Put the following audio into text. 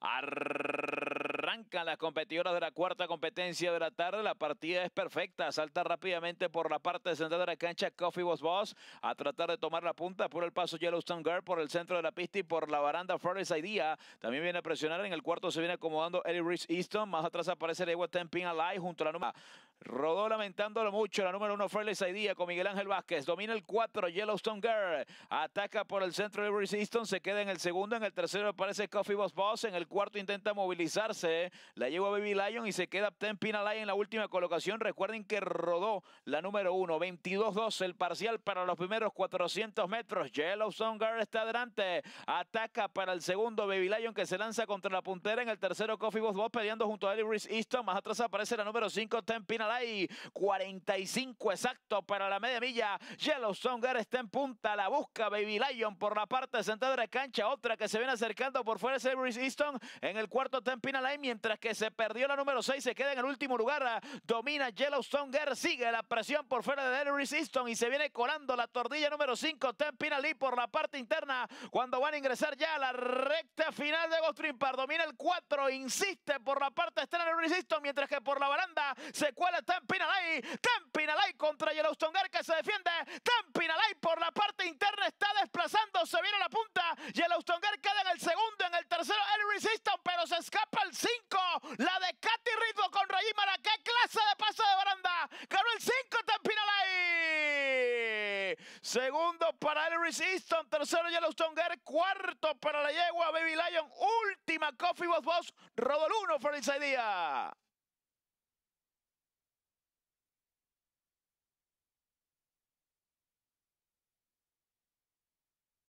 Arrancan las competidoras de la cuarta competencia de la tarde. La partida es perfecta. Salta rápidamente por la parte central de la cancha Coffee Boss Boss a tratar de tomar la punta. Por el paso Yellowstone Girl por el centro de la pista y por la baranda Flores Idea. También viene a presionar. En el cuarto se viene acomodando Eddie Rich Easton. Más atrás aparece Ewa Temping Alive junto a la número Rodó lamentándolo mucho. La número uno, Fairless Idea con Miguel Ángel Vázquez. Domina el 4, Yellowstone Girl. Ataca por el centro de Easton, Se queda en el segundo. En el tercero aparece Coffee Boss Boss. En el cuarto intenta movilizarse. La lleva Baby Lion y se queda Tempina Lion en la última colocación. Recuerden que rodó la número uno. 22 2 el parcial para los primeros 400 metros. Yellowstone Girl está adelante. Ataca para el segundo Baby Lion que se lanza contra la puntera. En el tercero Coffee Boss Boss peleando junto a Bruce Easton. Más atrás aparece la número 5 Tempina 45 exacto para la media milla. Yellowstone está en punta. La busca Baby Lion por la parte central de la cancha. Otra que se viene acercando por fuera de Easton. En el cuarto Tempina Line, Mientras que se perdió la número 6. Se queda en el último lugar. Ah, domina Yellowstone Gar. Sigue la presión por fuera de Everest Easton. Y se viene colando la tordilla número 5. Tempina Lee por la parte interna. Cuando van a ingresar ya a la recta final de para Domina el 4. Insiste por la parte externa de Everest Easton. Mientras que por la baranda se cuela sale Tempinalay. Tempinalay contra Yellowstone Gar que se defiende. Tempinalay por la parte interna está desplazando. Se viene a la punta. Yellowstone Gar queda en el segundo. En el tercero el Resistance, pero se escapa el 5. La de Katy Ritmo con Rayimara. ¡Qué clase de paso de baranda! Ganó el 5 Tempinalay. Segundo para el Resistance. Tercero Yellowstone Gar. Cuarto para la yegua Baby Lion. Última Coffee Boss Boss. Rodol 1, Feliz Díaz.